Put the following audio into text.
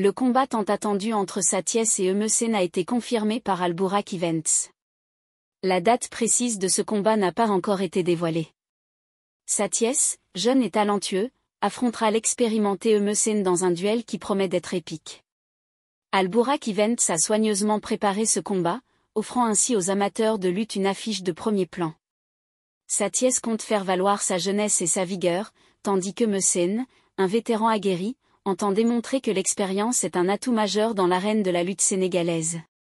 Le combat tant attendu entre Saties et Emesen a été confirmé par Alburak Events. La date précise de ce combat n'a pas encore été dévoilée. Saties, jeune et talentueux, affrontera l'expérimenté Emecène dans un duel qui promet d'être épique. Alburak Events a soigneusement préparé ce combat, offrant ainsi aux amateurs de lutte une affiche de premier plan. Saties compte faire valoir sa jeunesse et sa vigueur, tandis que un vétéran aguerri, entend démontrer que l'expérience est un atout majeur dans l'arène de la lutte sénégalaise.